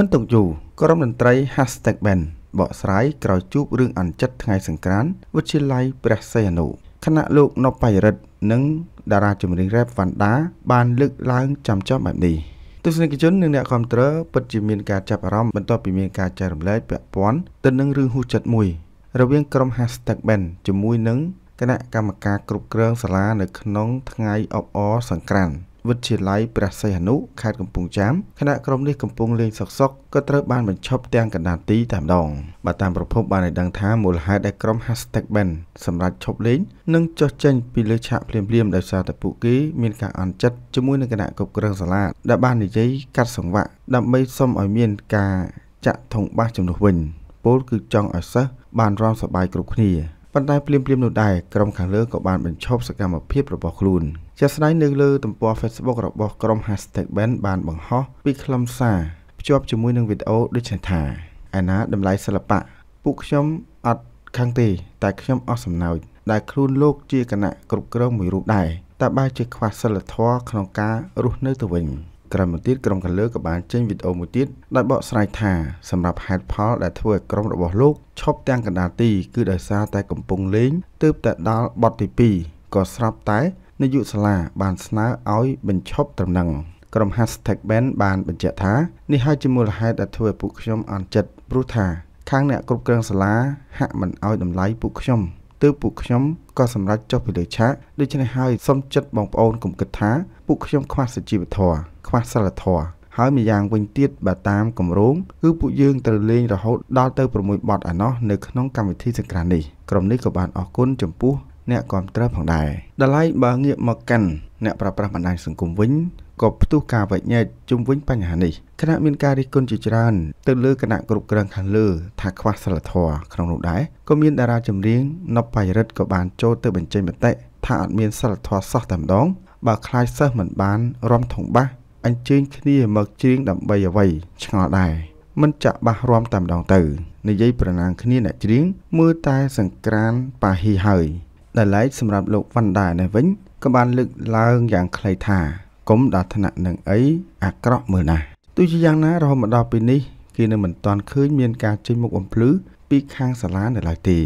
មិនទុកយូរក្រុមតន្ត្រី #band បកស្រាយក្រោយជួបរឿងអន់ចិត្តថ្ងៃសង្ក្រាន្តវិទ្យាល័យព្រះសីហនុគណៈលោកណបៃរិទ្ធនិង តារាចម្រៀងរ៉េបវ៉ាន់ដាបានលើកឡើងចំចំបែបនេះទស្សនិកជននិងអ្នកគាំទ្រពិតជាមានការចាប់អារម្មណ៍បន្ទាប់ពីមានការចែករំលែកពាក់ព័ន្ធទៅនឹងរឿងហួសចិត្តមួយរវាងក្រុម #band ជាមួយនឹងគណៈកម្មការគ្រប់គ្រងសាលា នៅក្នុងថ្ងៃអបអរសង្ក្រាន្តវិទ្យាល័យព្រះសីហនុខេត្តកំពង់ចាមគណៈក្រុមនេះកំពុងលេងសកសកក៏ត្រូវបានបញ្ឈប់ទាំងកណ្ដាលទីតែម្ដងបើតាមប្រភពបានឲ្យដឹងថាមូលហេតុដែលក្រុម #ban សម្រាប់ឈប់លេងនិងចុះចេញពីលើឆាកភ្លាមៗដោយសារតែពួកគេមានការអន់ចិត្តជាមួយនឹងគណៈគ្រប់គ្រងសាលាដែលបាននិយាយកាត់សង្វាក់ដើម្បីសុំឲ្យមានការចាក់ធុងបាសជំនួសវិញពលគឺចង់ឲ្យសិស្ស បានរំសប្បាយគ្រប់គ្នាប៉ុន្តែភ្លាមៗនោះដែរក្រុមខាងលើក៏បានបញ្ឈប់សកម្មភាពរបស់ខ្លួនជាស្ដែងនៅលើទំព័រ Facebook របស់ក្រុម #ban បានបង្ហោះពីខ្លឹមសារភ្ជាប់ជាមួយនឹងវីដេអូដូចថាឯណាតម្លៃសិល្បៈពួកខ្ញុំអត់ខាងទេតែខ្ញុំអស់សំណើចដែលខ្លួនលោកជាគណៈគ្រប់គ្រងមួយរូបដែរតែបែរជាខ្វះសិលធម៌ក្នុងការរស់នៅទៅវិញក្រោយមកទៀតក្រុមកលើក៏បានចេញវីដេអូមួយទៀតដោយបកស្រាយថាសម្រាប់ហេតុផលដែលធ្វើឲ្យក្រុមរបស់លោកឈប់ទាំងកណ្ដាលទីគឺដោយសារតែកំពុងលេងទើបតែដល់បទទី2ក៏ស្រាប់តែនាយកសាលា បានស្នើឲ្យបញ្ឈប់ដំណឹង ក្រុម #ban បានបញ្ជាក់ថានេះហើយជាមូលហេតុដែលធ្វើឲ្យពួកខ្ញុំអន់ចិត្តព្រោះថាខាងអ្នកគ្រប់គ្រងសាលាហាក់មិនឲ្យតម្លៃពួកខ្ញុំទើបពួកខ្ញុំក៏សម្រេចចុះពីលើឆាកដូច្នេះហើយសូមចិត្តបងប្អូនកុំគិតថាពួកខ្ញុំ ខ្វះសុជីវធម៌ខ្វះសិលធម៌ហើយម្យ៉ាងវិញទៀតបើតាមគម្រោងគឺពួកយើងត្រូវលេងរហូតដល់ទៅ6បទឯណោះនៅក្នុងកម្មវិធីសង្ក្រាននេះក្រុមនេះក៏បានអរគុណចំពោះអ្នកគ្រប់គ្រងផងដែរដល់ហើយបើងាកមកកាន់អ្នកប្រើប្រាស់បណ្ដាញសង្គមវិញក៏ផ្ទុះការវែកញែកជុំវិញបញ្ហានេះគណៈមានការរិះគន់ជាច្រើន ទៅលើគណៈគ្រប់គ្រងខាងលើថាខ្វះសិលធម៌ក្នុងនោះដែរក៏មានតារាចម្រៀងណប់បៃរិទ្ធក៏បានចូលទៅបញ្ចេញមតិថាអត់មានសិលធម៌សោះតែម្ដងបើខ្លាចសិស្សមិនបានរំធំបាសអញ្ជើញគ្នាមកជ្រៀងដើម្បីអ្វីឆ្ងល់ដែរមិនចាក់បាសរំតែម្ដងទៅនិយាយប្រណាំងគ្នាអ្នកជ្រៀងមើលតែសង្ក្រានប៉ាហ៊ីហើយដែលឡែកសម្រាប់លោកវណ្ណដានេះវិញក៏បានលើកឡើងយ៉ាងខ្លីថាគមដល់ថ្នាក់នឹងអីអាក្រក់មើលណាទោះជាយ៉ាងណារហូតមកដល់ពេលនេះគេនៅមិនទាន់ឃើញមានការចេញមុខបំភ្លឺពីខាងសាលានៅឡើយទេ